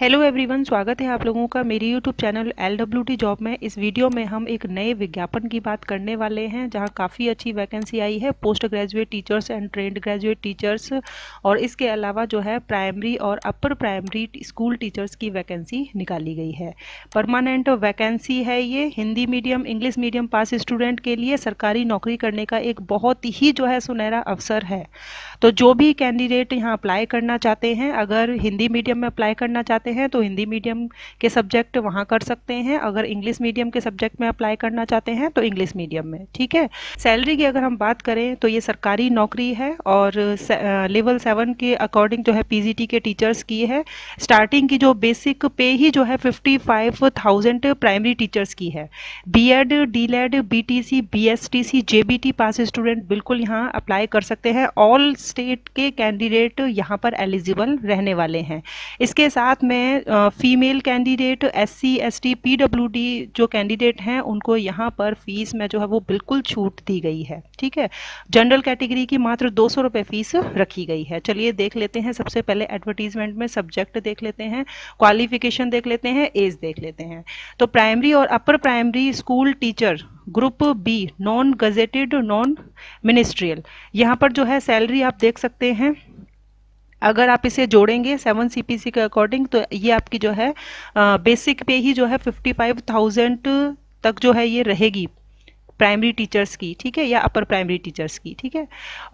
hello everyone स्वागत है आप लोगों का मेरी YouTube channel L W T job में इस वीडियो में हम एक नए विज्ञापन की बात करने वाले हैं जहां काफ़ी अच्छी वैकेंसी आई है post graduate teachers and trained graduate teachers और इसके अलावा जो है प्राइमरी और अपर प्राइमरी स्कूल टीचर्स की वैकेंसी निकाली गई है परमानेंट वैकेंसी है ये Hindi medium English medium pass student के लिए सरकारी नौकरी करने का एक बहुत ही जो है सुनहरा अवसर है तो जो भी कैंडिडेट यहाँ अप्लाई करना चाहते हैं अगर हिंदी मीडियम में अप्लाई करना चाहते चाहते हैं तो हिंदी मीडियम के सब्जेक्ट वहाँ कर सकते हैं अगर इंग्लिश मीडियम के सब्जेक्ट में अप्लाई करना चाहते हैं तो इंग्लिश मीडियम में ठीक है सैलरी की अगर हम बात करें तो ये सरकारी नौकरी है और लेवल सेवन के अकॉर्डिंग जो है पी के टीचर्स की है स्टार्टिंग की जो बेसिक पे ही जो है फिफ्टी प्राइमरी टीचर्स की है B Ed D El Ed B pass student बिल्कुल यहाँ अप्लाई कर सकते हैं ऑल स्टेट के कैंडिडेट यहाँ पर एलिजिबल रहने वाले हैं इसके साथ में हैं female candidate S C S T P W D जो कैंडिडेट हैं उनको यहाँ पर फीस में जो है वो बिल्कुल छूट दी गई है ठीक है जनरल कैटेगरी की मात्र दो सौ रुपये फीस रखी गई है चलिए देख लेते हैं सबसे पहले एडवर्टीजमेंट में सब्जेक्ट देख लेते हैं क्वालिफिकेशन देख लेते हैं एज देख लेते हैं तो प्राइमरी और upper primary school teacher group B non gazetted non ministerial यहाँ पर जो है सैलरी आप देख सकते हैं अगर आप इसे जोड़ेंगे सेवन सी पी सी के अकॉर्डिंग तो ये आपकी जो है बेसिक पे ही जो है फिफ्टी फाइव थाउजेंड तक जो है ये रहेगी प्राइमरी टीचर्स की ठीक है या अपर प्राइमरी टीचर्स की ठीक है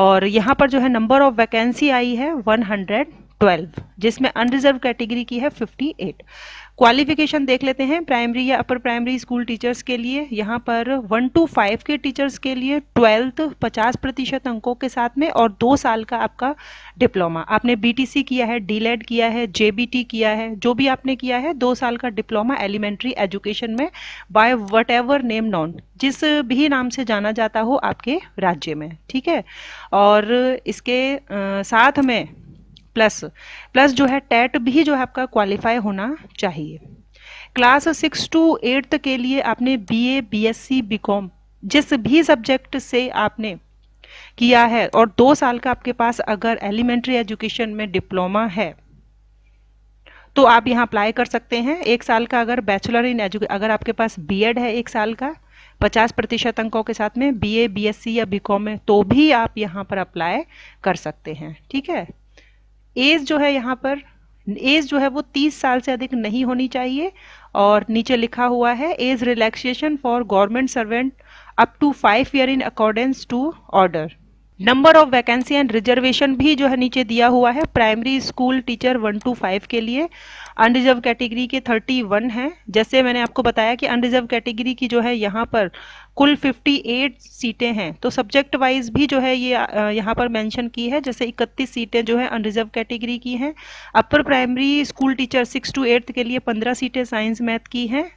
और यहाँ पर जो है नंबर ऑफ वैकेंसी आई है वन हंड्रेड 12 जिसमें अनरिजर्व कैटेगरी की है 58 क्वालिफिकेशन देख लेते हैं प्राइमरी या अपर प्राइमरी स्कूल टीचर्स के लिए यहाँ पर वन टू फाइव के टीचर्स के लिए ट्वेल्थ 50 प्रतिशत अंकों के साथ में और दो साल का आपका डिप्लोमा आपने बीटीसी किया है डी किया है जे किया है जो भी आपने किया है दो साल का डिप्लोमा एलिमेंट्री एजुकेशन में by whatever name known जिस भी नाम से जाना जाता हो आपके राज्य में ठीक है और इसके साथ में प्लस प्लस जो है टेट भी जो है आपका क्वालिफाई होना चाहिए क्लास सिक्स टू एट्थ के लिए आपने बीए बीएससी बीकॉम जिस भी सब्जेक्ट से आपने किया है और दो साल का आपके पास अगर एलिमेंट्री एजुकेशन में डिप्लोमा है तो आप यहाँ अप्लाई कर सकते हैं एक साल का अगर बैचलर इन एजुकेशन अगर आपके पास बीएड है एक साल का पचास प्रतिशत अंकों के साथ में बीए बीएससी या बीकॉम में तो भी आप यहाँ पर अप्लाई कर सकते हैं ठीक है एज जो है यहाँ पर एज जो है वो 30 साल से अधिक नहीं होनी चाहिए और नीचे लिखा हुआ है age relaxation for government servant up to five year in accordance to order number of vacancy and reservation भी जो है नीचे दिया हुआ है primary school teacher one two five के लिए अनरिजर्व कैटेगरी के थर्टी वन है जैसे मैंने आपको बताया कि अनरिजर्व कैटेगरी की जो है यहाँ पर कुल फिफ्टी एट सीटें हैं तो सब्जेक्ट वाइज भी जो है ये यहाँ पर मेंशन की है जैसे इकतीस सीटें जो है अनरिजर्व कैटेगरी की हैं upper primary school teacher six to eighth के लिए पंद्रह सीटें साइंस मैथ की हैं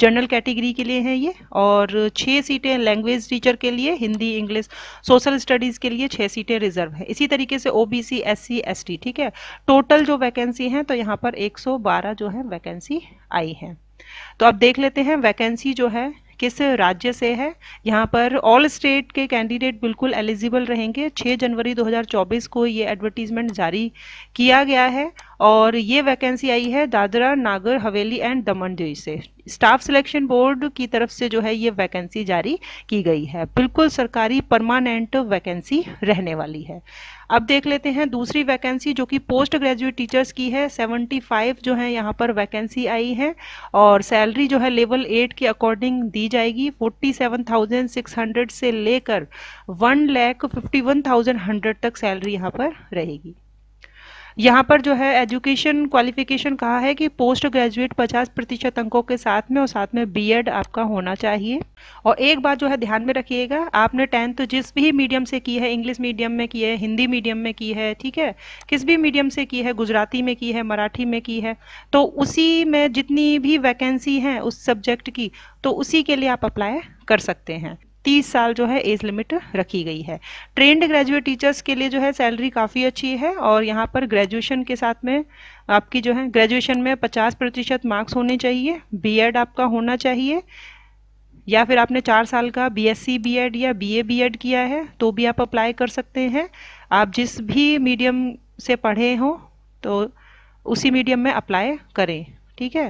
जनरल कैटेगरी के लिए हैं ये और छः सीटें लैंग्वेज टीचर के लिए हिंदी इंग्लिश सोशल स्टडीज़ के लिए छः सीटें रिजर्व है इसी तरीके से O B C S C S T ठीक है टोटल जो वैकेंसी हैं तो यहाँ पर 112 जो है वैकेंसी आई है तो अब देख लेते हैं वैकेंसी जो है किस राज्य से है यहाँ पर ऑल स्टेट के कैंडिडेट बिल्कुल एलिजिबल रहेंगे 6 जनवरी 2024 को ये एडवर्टीजमेंट जारी किया गया है और ये वैकेंसी आई है दादरा नागर हवेली एंड दमन दीव से स्टाफ सिलेक्शन बोर्ड की तरफ से जो है ये वैकेंसी जारी की गई है बिल्कुल सरकारी परमानेंट वैकेंसी रहने वाली है अब देख लेते हैं दूसरी वैकेंसी जो कि पोस्ट ग्रेजुएट टीचर्स की है 75 जो है यहाँ पर वैकेंसी आई है और सैलरी जो है लेवल एट के अकॉर्डिंग दी जाएगी 47,600 से लेकर one lakh fifty one thousand hundred तक सैलरी यहाँ पर रहेगी यहाँ पर जो है एजुकेशन क्वालिफिकेशन कहा है कि पोस्ट ग्रेजुएट 50 प्रतिशत अंकों के साथ में और साथ में बीएड आपका होना चाहिए और एक बात जो है ध्यान में रखिएगा आपने टेंथ जिस भी मीडियम से की है इंग्लिश मीडियम में की है हिंदी मीडियम में की है ठीक है किस भी मीडियम से की है गुजराती में की है मराठी में की है तो उसी में जितनी भी वैकेंसी हैं उस सब्जेक्ट की तो उसी के लिए आप अप्लाई कर सकते हैं तीस साल जो है एज लिमिट रखी गई है ट्रेंड ग्रेजुएट टीचर्स के लिए जो है सैलरी काफ़ी अच्छी है और यहाँ पर ग्रेजुएशन के साथ में आपकी जो है ग्रेजुएशन में पचास प्रतिशत मार्क्स होने चाहिए बीएड आपका होना चाहिए या फिर आपने चार साल का बीएससी बीएड या बीए बीएड किया है तो भी आप अप्लाई कर सकते हैं आप जिस भी मीडियम से पढ़े हों तो उसी मीडियम में अप्लाई करें ठीक है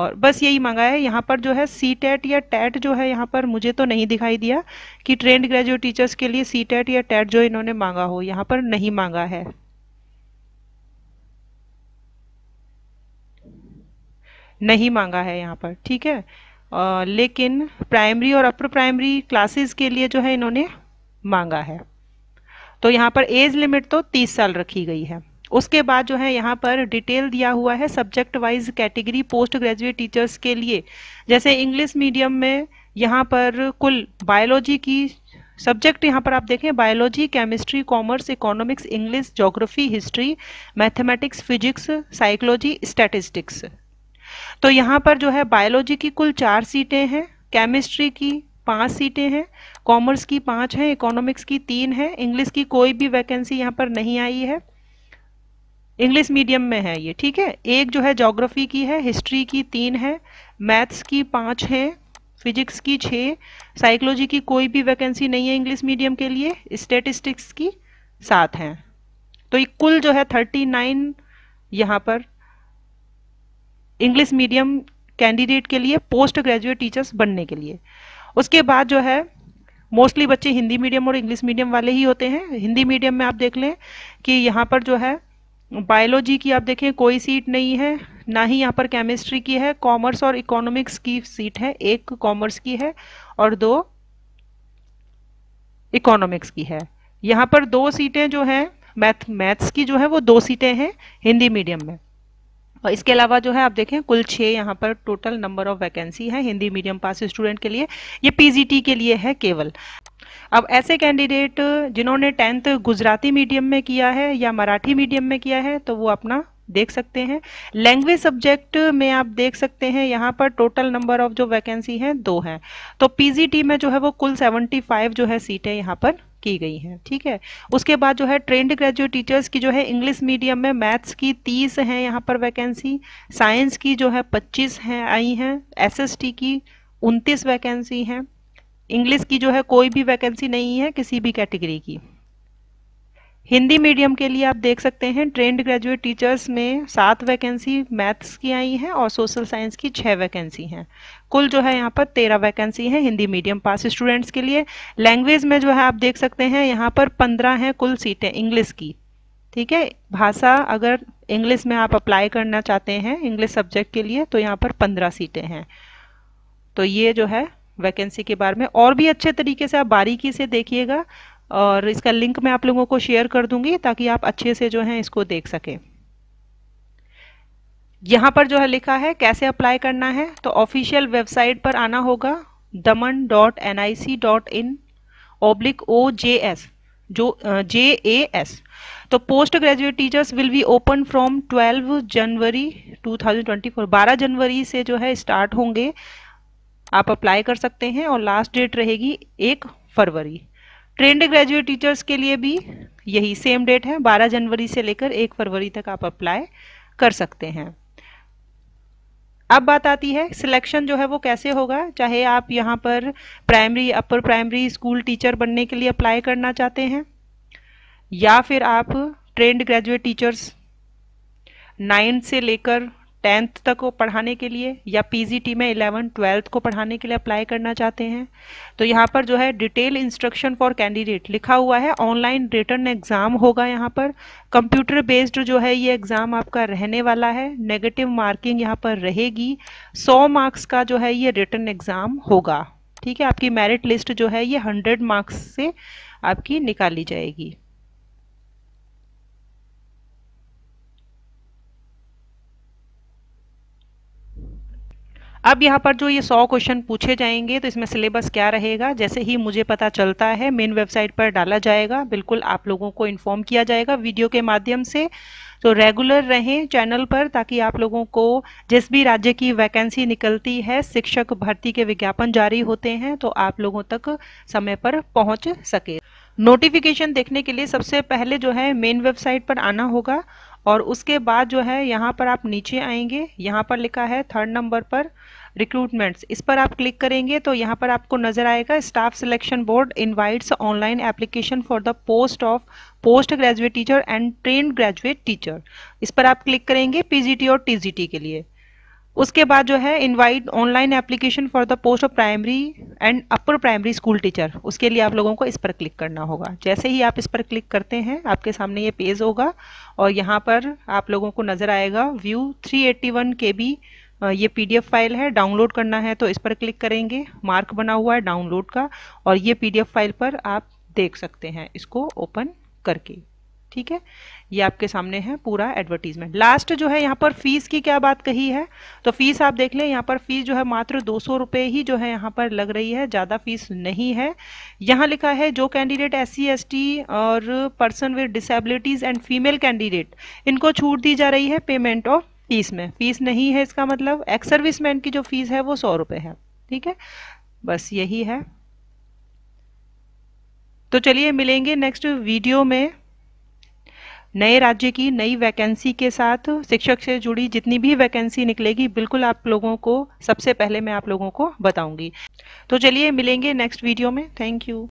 और बस यही मांगा है यहाँ पर जो है सी टेट e या टैट e जो है यहाँ पर मुझे तो नहीं दिखाई दिया कि ट्रेंड ग्रेजुएट टीचर्स के लिए सी टेट e या टैट जो इन्होंने मांगा हो यहाँ पर नहीं मांगा है नहीं मांगा है यहाँ पर ठीक है आ, लेकिन प्राइमरी और अपर प्राइमरी क्लासेस के लिए जो है इन्होंने मांगा है तो यहाँ पर एज लिमिट तो 30 साल रखी गई है उसके बाद जो है यहाँ पर डिटेल दिया हुआ है subject wise category post graduate teachers के लिए जैसे इंग्लिश मीडियम में यहाँ पर कुल बायोलॉजी की सब्जेक्ट यहाँ पर आप देखें biology chemistry commerce economics English geography history mathematics physics psychology statistics तो यहाँ पर जो है बायोलॉजी की कुल चार सीटें हैं केमिस्ट्री की पांच सीटें हैं कॉमर्स की पांच हैं इकोनॉमिक्स की तीन हैं इंग्लिश की कोई भी वैकेंसी यहाँ पर नहीं आई है इंग्लिश मीडियम में है ये ठीक है एक जो है जोग्राफी की है हिस्ट्री की तीन है मैथ्स की पाँच है फिजिक्स की छः साइकोलॉजी की कोई भी वैकेंसी नहीं है इंग्लिश मीडियम के लिए स्टेटिस्टिक्स की सात हैं तो ये कुल जो है थर्टी नाइन यहाँ पर इंग्लिश मीडियम कैंडिडेट के लिए पोस्ट ग्रेजुएट टीचर्स बनने के लिए उसके बाद जो है मोस्टली बच्चे हिंदी मीडियम और इंग्लिश मीडियम वाले ही होते हैं हिंदी मीडियम में आप देख लें कि यहाँ पर जो है बायोलॉजी की आप देखें कोई सीट नहीं है ना ही यहाँ पर केमिस्ट्री की है कॉमर्स और इकोनॉमिक्स की सीट है एक कॉमर्स की है और दो इकोनॉमिक्स की है यहाँ पर दो सीटें जो हैं मैथ मैथ्स की जो है वो दो सीटें हैं हिंदी मीडियम में और इसके अलावा जो है आप देखें कुल छः यहाँ पर टोटल नंबर ऑफ वैकेंसी है हिंदी मीडियम पास स्टूडेंट के लिए ये पीजीटी के लिए है केवल अब ऐसे कैंडिडेट जिन्होंने टेंथ गुजराती मीडियम में किया है या मराठी मीडियम में किया है तो वो अपना देख सकते हैं लैंग्वेज सब्जेक्ट में आप देख सकते हैं यहाँ पर टोटल नंबर ऑफ जो वैकेंसी हैं दो हैं तो पीजीटी में जो है वो कुल 75 जो है सीटें यहाँ पर की गई हैं ठीक है उसके बाद जो है ट्रेंड ग्रेजुएट टीचर्स की जो है इंग्लिश मीडियम में मैथ्स की 30 हैं यहाँ पर वैकेंसी साइंस की जो है 25 हैं आई हैं एसएसटी की 29 वैकेंसी हैं इंग्लिश की जो है कोई भी वैकेंसी नहीं है किसी भी कैटेगरी की हिंदी मीडियम के लिए आप देख सकते हैं ट्रेंड ग्रेजुएट टीचर्स में सात वैकेंसी मैथ्स की आई हैं और सोशल साइंस की छह वैकेंसी हैं कुल जो है यहाँ पर तेरह वैकेंसी हैं हिंदी मीडियम पास स्टूडेंट्स के लिए लैंग्वेज में जो है आप देख सकते हैं यहाँ पर पंद्रह हैं कुल सीटें इंग्लिश की ठीक है भाषा अगर इंग्लिश में आप अप्लाई करना चाहते हैं इंग्लिश सब्जेक्ट के लिए तो यहाँ पर पंद्रह सीटें हैं तो ये जो है वैकेंसी के बारे में और भी अच्छे तरीके से आप बारीकी से देखिएगा और इसका लिंक मैं आप लोगों को शेयर कर दूंगी ताकि आप अच्छे से जो है इसको देख सकें यहाँ पर जो है लिखा है कैसे अप्लाई करना है तो ऑफिशियल वेबसाइट पर आना होगा Daman dot N I C dot in oblique O J S जो जे ए एस तो post graduate teachers will be open from 12 January 2024 12 जनवरी से जो है स्टार्ट होंगे आप अप्लाई कर सकते हैं और लास्ट डेट रहेगी एक फरवरी ट्रेंड ग्रेजुएट टीचर्स के लिए भी यही सेम डेट है 12 जनवरी से लेकर 1 फरवरी तक आप अप्लाई कर सकते हैं अब बात आती है सिलेक्शन जो है वो कैसे होगा चाहे आप यहाँ पर primary upper primary school teacher बनने के लिए अप्लाई करना चाहते हैं या फिर आप ट्रेंड ग्रेजुएट टीचर्स नाइन्थ से लेकर टेंथ तक को पढ़ाने के लिए या पीजीटी में इलेवन ट्वेल्थ को पढ़ाने के लिए अप्लाई करना चाहते हैं तो यहाँ पर जो है डिटेल इंस्ट्रक्शन फॉर कैंडिडेट लिखा हुआ है ऑनलाइन रिटर्न एग्ज़ाम होगा यहाँ पर कंप्यूटर बेस्ड जो है ये एग्ज़ाम आपका रहने वाला है नेगेटिव मार्किंग यहाँ पर रहेगी सौ मार्क्स का जो है ये रिटर्न एग्ज़ाम होगा ठीक है आपकी मेरिट लिस्ट जो है ये हंड्रेड मार्क्स से आपकी निकाली जाएगी अब यहाँ पर जो ये सौ क्वेश्चन पूछे जाएंगे तो इसमें सिलेबस क्या रहेगा जैसे ही मुझे पता चलता है मेन वेबसाइट पर डाला जाएगा बिल्कुल आप लोगों को इन्फॉर्म किया जाएगा वीडियो के माध्यम से तो रेगुलर रहें चैनल पर ताकि आप लोगों को जिस भी राज्य की वैकेंसी निकलती है शिक्षक भर्ती के विज्ञापन जारी होते हैं तो आप लोगों तक समय पर पहुंच सके नोटिफिकेशन देखने के लिए सबसे पहले जो है मेन वेबसाइट पर आना होगा और उसके बाद जो है यहाँ पर आप नीचे आएंगे यहाँ पर लिखा है थर्ड नंबर पर रिक्रूटमेंट्स इस पर आप क्लिक करेंगे तो यहाँ पर आपको नज़र आएगा staff selection board invites online application for the post of post graduate teacher and train graduate teacher इस पर आप क्लिक करेंगे पीजीटी और टीजीटी के लिए उसके बाद जो है invite online application for the post of primary and upper primary school teacher उसके लिए आप लोगों को इस पर क्लिक करना होगा जैसे ही आप इस पर क्लिक करते हैं आपके सामने ये पेज होगा और यहाँ पर आप लोगों को नज़र आएगा view 381 eighty one K B ये पी फाइल है डाउनलोड करना है तो इस पर क्लिक करेंगे मार्क बना हुआ है डाउनलोड का और ये पी फाइल पर आप देख सकते हैं इसको ओपन करके ठीक है ये आपके सामने है पूरा एडवर्टीजमेंट लास्ट जो है यहाँ पर फीस की क्या बात कही है तो फीस आप देख लें यहाँ पर फीस जो है मात्र दो सौ ही जो है यहाँ पर लग रही है ज़्यादा फीस नहीं है यहाँ लिखा है जो कैंडिडेट एस सी और person with disabilities and female candidate इनको छूट दी जा रही है पेमेंट ऑफ फीस में फीस नहीं है इसका मतलब एक्स सर्विसमैन की जो फीस है वो सौ रुपये है ठीक है बस यही है तो चलिए मिलेंगे नेक्स्ट वीडियो में नए राज्य की नई वैकेंसी के साथ शिक्षक से जुड़ी जितनी भी वैकेंसी निकलेगी बिल्कुल आप लोगों को सबसे पहले मैं आप लोगों को बताऊंगी तो चलिए मिलेंगे नेक्स्ट वीडियो में थैंक यू